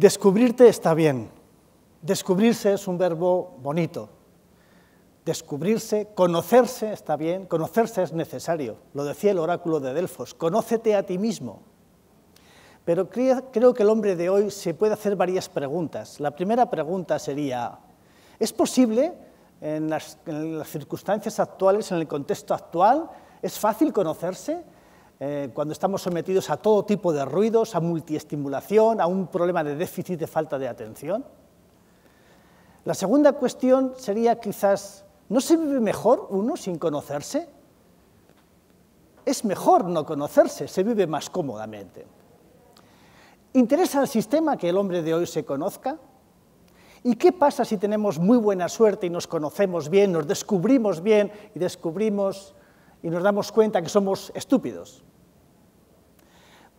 Descubrirte está bien. Descubrirse es un verbo bonito. Descubrirse, conocerse está bien, conocerse es necesario. Lo decía el oráculo de Delfos, conócete a ti mismo. Pero creo que el hombre de hoy se puede hacer varias preguntas. La primera pregunta sería, ¿es posible en las, en las circunstancias actuales, en el contexto actual, es fácil conocerse? Eh, cuando estamos sometidos a todo tipo de ruidos, a multiestimulación, a un problema de déficit de falta de atención? La segunda cuestión sería quizás, ¿no se vive mejor uno sin conocerse? Es mejor no conocerse, se vive más cómodamente. ¿Interesa al sistema que el hombre de hoy se conozca? ¿Y qué pasa si tenemos muy buena suerte y nos conocemos bien, nos descubrimos bien y descubrimos y nos damos cuenta que somos estúpidos?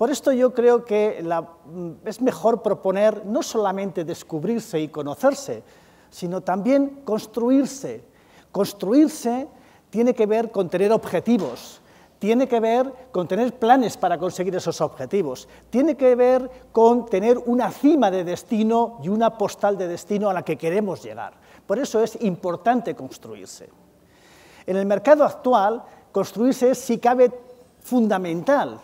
Por esto yo creo que mm, es mejor proponer no solamente descubrirse y conocerse, sino también construirse. Construirse tiene que ver con tener objetivos, tiene que ver con tener planes para conseguir esos objetivos, tiene que ver con tener una cima de destino y una postal de destino a la que queremos llegar. Por eso es importante construirse. En el mercado actual, construirse es, si cabe, fundamental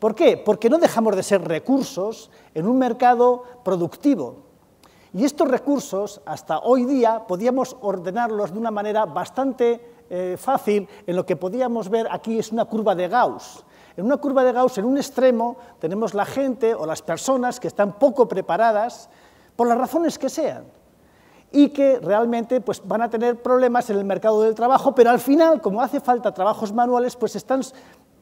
¿Por qué? Porque no dejamos de ser recursos en un mercado productivo. Y estos recursos, hasta hoy día, podíamos ordenarlos de una manera bastante eh, fácil en lo que podíamos ver aquí es una curva de Gauss. En una curva de Gauss, en un extremo, tenemos la gente o las personas que están poco preparadas por las razones que sean y que realmente pues, van a tener problemas en el mercado del trabajo, pero al final, como hace falta trabajos manuales, pues están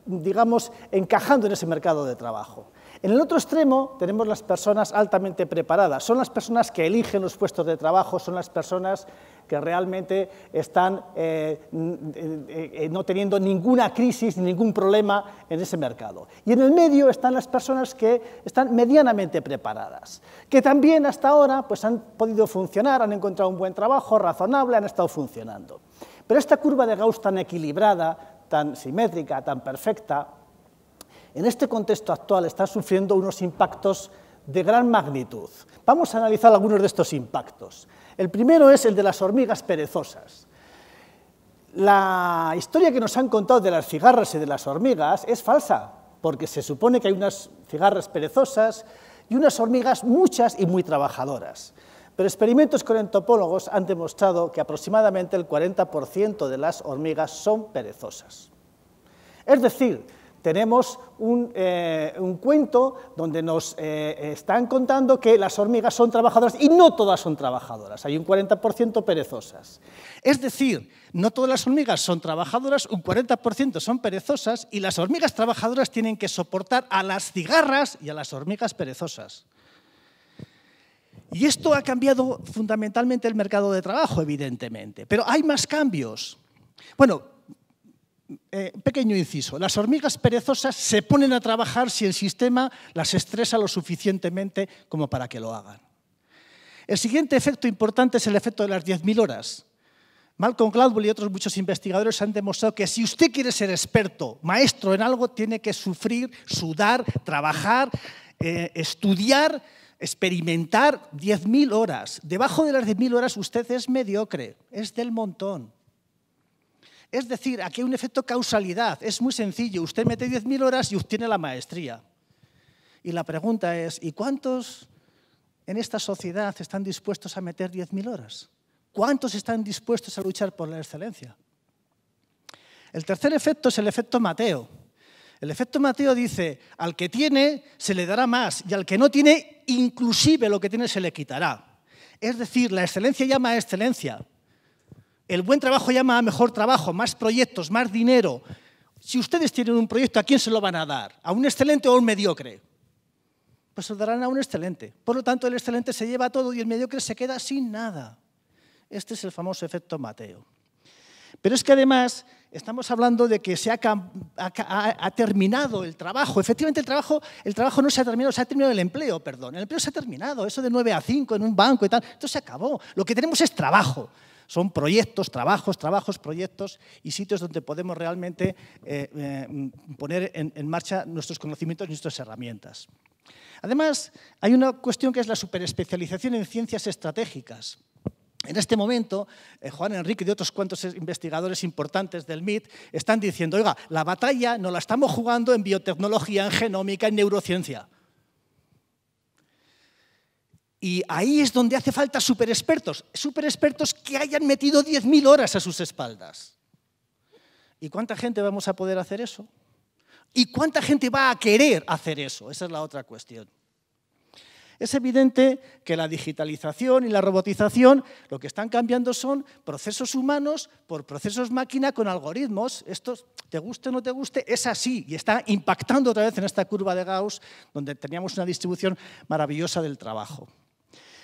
digamos, encajando en ese mercado de trabajo. En el otro extremo tenemos las personas altamente preparadas, son las personas que eligen los puestos de trabajo, son las personas que realmente están eh, eh, eh, no teniendo ninguna crisis, ningún problema en ese mercado. Y en el medio están las personas que están medianamente preparadas, que también hasta ahora pues, han podido funcionar, han encontrado un buen trabajo razonable, han estado funcionando. Pero esta curva de Gauss tan equilibrada, tan simétrica, tan perfecta, en este contexto actual está sufriendo unos impactos de gran magnitud. Vamos a analizar algunos de estos impactos. El primero es el de las hormigas perezosas. La historia que nos han contado de las cigarras y de las hormigas es falsa, porque se supone que hay unas cigarras perezosas y unas hormigas muchas y muy trabajadoras. Pero experimentos con entopólogos han demostrado que aproximadamente el 40% de las hormigas son perezosas. Es decir, tenemos un, eh, cuento donde nos eh, están contando que las hormigas son trabajadoras y no todas son trabajadoras, hay un 40% perezosas. Es decir, no todas las hormigas son trabajadoras, un 40% son perezosas y las hormigas trabajadoras tienen que soportar a las cigarras y a las hormigas perezosas. Y esto ha cambiado fundamentalmente el mercado de trabajo, evidentemente, pero hay más cambios. Bueno, eh, pequeño inciso, las hormigas perezosas se ponen a trabajar si el sistema las estresa lo suficientemente como para que lo hagan. El siguiente efecto importante es el efecto de las 10.000 horas. Malcolm Gladwell y otros muchos investigadores han demostrado que si usted quiere ser experto, maestro en algo, tiene que sufrir, sudar, trabajar, eh, estudiar, experimentar 10.000 horas. Debajo de las 10.000 horas usted es mediocre, es del montón. Es decir, aquí hay un efecto causalidad, es muy sencillo. Usted mete 10.000 horas y obtiene la maestría. Y la pregunta es, ¿y cuántos en esta sociedad están dispuestos a meter 10.000 horas? ¿Cuántos están dispuestos a luchar por la excelencia? El tercer efecto es el efecto Mateo. El efecto Mateo dice, al que tiene se le dará más y al que no tiene, inclusive lo que tiene se le quitará. Es decir, la excelencia llama a excelencia. El buen trabajo llama a mejor trabajo, más proyectos, más dinero. Si ustedes tienen un proyecto, ¿a quién se lo van a dar? ¿A un excelente o a un mediocre? Pues se lo darán a un excelente. Por lo tanto, el excelente se lleva todo y el mediocre se queda sin nada. Este es el famoso efecto Mateo. Pero es que además Estamos hablando de que se ha, terminado el trabajo. Efectivamente, el trabajo, el trabajo no se ha terminado, se ha terminado el empleo, perdón. El empleo se ha terminado, eso de 9 a 5 en un banco y tal. Esto se acabó. Lo que tenemos es trabajo. Son proyectos, trabajos, trabajos, proyectos y sitios donde podemos realmente eh, eh, poner en, en marcha nuestros conocimientos y nuestras herramientas. Además, hay una cuestión que es la superespecialización en ciencias estratégicas. En este momento, eh, Juan Enrique y otros cuantos investigadores importantes del MIT están diciendo, oiga, la batalla no la estamos jugando en biotecnología, en genómica, en neurociencia. Y ahí es donde hace falta superexpertos, superexpertos que hayan metido 10.000 horas a sus espaldas. ¿Y cuánta gente vamos a poder hacer eso? ¿Y cuánta gente va a querer hacer eso? Esa es la otra cuestión. Es evidente que la digitalización y la robotización lo que están cambiando son procesos humanos por procesos máquina con algoritmos. Esto, te guste o no te guste, es así y está impactando otra vez en esta curva de Gauss donde teníamos una distribución maravillosa del trabajo.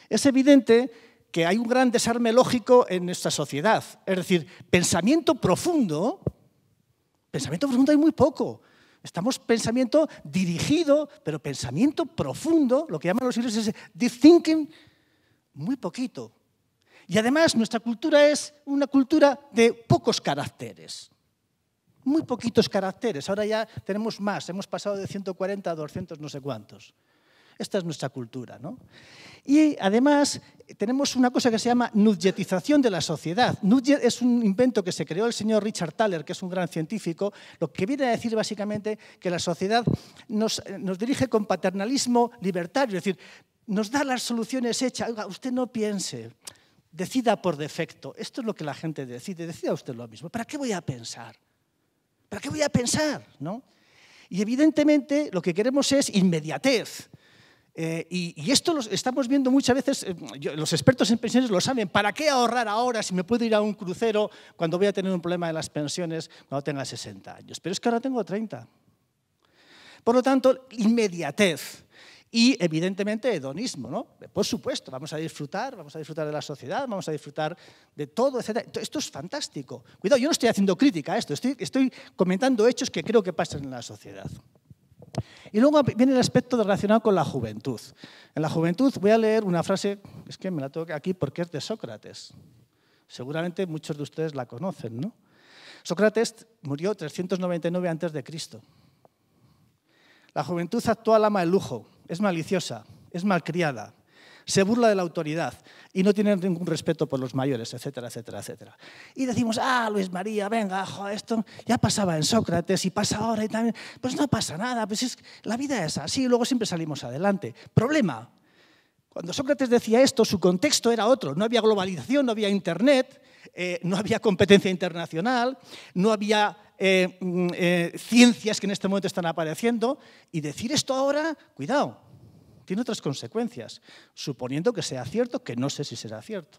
Es evidente que hay un gran desarme lógico en nuestra sociedad. Es decir, pensamiento profundo, pensamiento profundo hay muy poco. Estamos pensamiento dirigido, pero pensamiento profundo, lo que llaman los ingleses es deep thinking, muy poquito. Y además nuestra cultura es una cultura de pocos caracteres, muy poquitos caracteres. Ahora ya tenemos más, hemos pasado de 140 a 200 no sé cuántos. Esta es nuestra cultura. ¿no? Y además tenemos una cosa que se llama nudgetización de la sociedad. Nudget es un invento que se creó el señor Richard Thaler, que es un gran científico, lo que viene a decir básicamente que la sociedad eh, nos, dirige con paternalismo libertario, es decir, nos da las soluciones hechas. Oiga, usted no piense, decida por defecto. Esto es lo que la gente decide, decida usted lo mismo. ¿Para qué voy a pensar? ¿Para qué voy a pensar? ¿No? Y evidentemente lo que queremos es inmediatez. Eh, y, esto lo estamos viendo muchas veces, eh, los expertos en pensiones lo saben, ¿para qué ahorrar ahora si me puedo ir a un crucero cuando voy a tener un problema de las pensiones cuando tenga 60 años? Pero es que ahora tengo 30. Por lo tanto, inmediatez y evidentemente hedonismo, ¿no? Por supuesto, vamos a disfrutar, vamos a disfrutar de la sociedad, vamos a disfrutar de todo, etc. Esto es fantástico. Cuidado, yo no estoy haciendo crítica a esto, estoy, estoy comentando hechos que creo que pasan en la sociedad. Y luego viene el aspecto relacionado con la juventud. En la juventud voy a leer una frase, es que me la tengo aquí porque es de Sócrates. Seguramente muchos de ustedes la conocen, ¿no? Sócrates murió 399 a.C. La juventud actual ama el lujo, es maliciosa, es malcriada, se burla de la autoridad y no tiene ningún respeto por los mayores, etcétera, etcétera, etcétera. Y decimos, ah, Luis María, venga, jo, esto ya pasaba en Sócrates y pasa ahora y también. Pues no pasa nada, pues es, la vida es así, y luego siempre salimos adelante. Problema, cuando Sócrates decía esto, su contexto era otro. No había globalización, no había Internet, eh, no había competencia internacional, no había eh, mm, eh, ciencias que en este momento están apareciendo. Y decir esto ahora, cuidado, tiene otras consecuencias, suponiendo que sea cierto, que no sé si será cierto.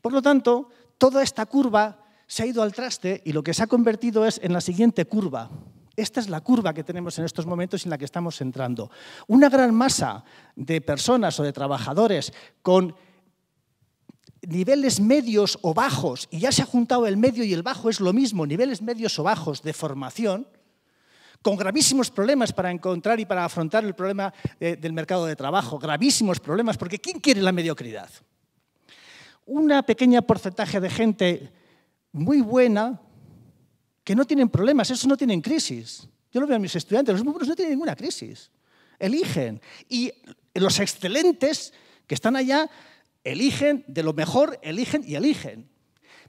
Por lo tanto, toda esta curva se ha ido al traste y lo que se ha convertido es en la siguiente curva. Esta es la curva que tenemos en estos momentos en la que estamos entrando. Una gran masa de personas o de trabajadores con niveles medios o bajos, y ya se ha juntado el medio y el bajo, es lo mismo, niveles medios o bajos de formación, con gravísimos problemas para encontrar y para afrontar el problema eh, del mercado de trabajo, gravísimos problemas, porque ¿quién quiere la mediocridad? Una pequeña porcentaje de gente muy buena que no tienen problemas, esos no tienen crisis. Yo lo veo en mis estudiantes, los muy buenos no tienen ninguna crisis, eligen. Y los excelentes que están allá eligen, de lo mejor eligen y eligen.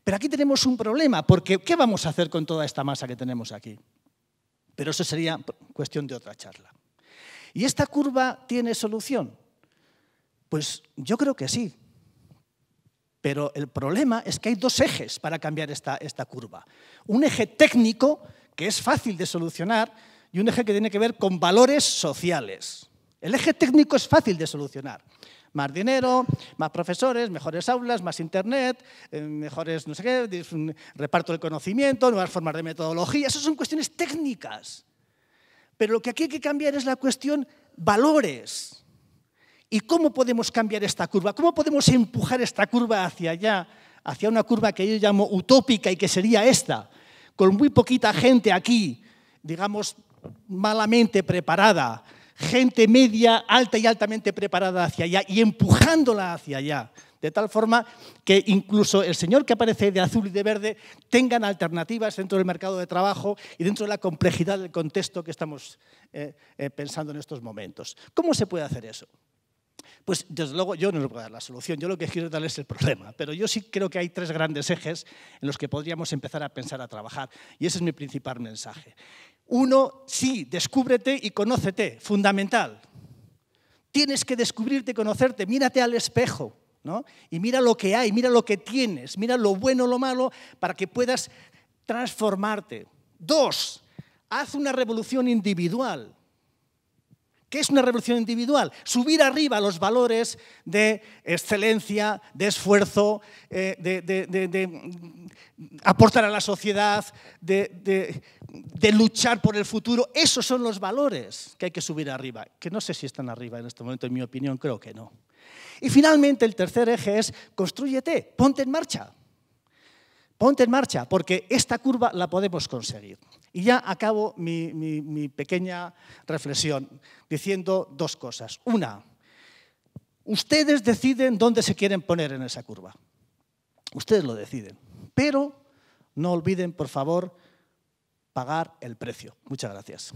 Pero aquí tenemos un problema, porque ¿qué vamos a hacer con toda esta masa que tenemos aquí? Pero eso sería cuestión de otra charla. ¿Y esta curva tiene solución? Pues yo creo que sí. Pero el problema es que hay dos ejes para cambiar esta, esta curva. Un eje técnico, que es fácil de solucionar, y un eje que tiene que ver con valores sociales. El eje técnico es fácil de solucionar. Más dinero, más profesores, mejores aulas, más internet, eh, mejores, no sé qué, mm, reparto del conocimiento, nuevas formas de metodología. Esas son cuestiones técnicas. Pero lo que aquí hay que cambiar es la cuestión valores. ¿Y cómo podemos cambiar esta curva? ¿Cómo podemos empujar esta curva hacia allá, hacia una curva que yo llamo utópica y que sería esta? Con muy poquita gente aquí, digamos, malamente preparada, gente media, alta y altamente preparada hacia allá y empujándola hacia allá. De tal forma que incluso el señor que aparece de azul y de verde tengan alternativas dentro del mercado de trabajo y dentro de la complejidad del contexto que estamos eh, eh, pensando en estos momentos. ¿Cómo se puede hacer eso? Pues desde luego yo no le voy a dar la solución, yo lo que quiero darles es el problema, pero yo sí creo que hay tres grandes ejes en los que podríamos empezar a pensar a trabajar y ese es mi principal mensaje. Uno, sí, descúbrete y conócete, fundamental. Tienes que descubrirte conocerte, mírate al espejo, ¿no? Y mira lo que hay, mira lo que tienes, mira lo bueno, lo malo, para que puedas transformarte. Dos, haz una revolución individual. ¿Qué es una revolución individual? Subir arriba los valores de excelencia, de esfuerzo, eh, de, de mm, aportar a la sociedad, de de luchar por el futuro. Esos son los valores que hay que subir arriba, que no sé si están arriba en este momento, en mi opinión creo que no. Y finalmente el tercer eje es construyete, ponte en marcha. Ponte en marcha, porque esta curva la podemos conseguir. Y ya acabo mi, mi pequeña reflexión diciendo dos cosas. Una, ustedes deciden dónde se quieren poner en esa curva. Ustedes lo deciden. Pero no olviden, por favor, pagar el precio. Muchas gracias.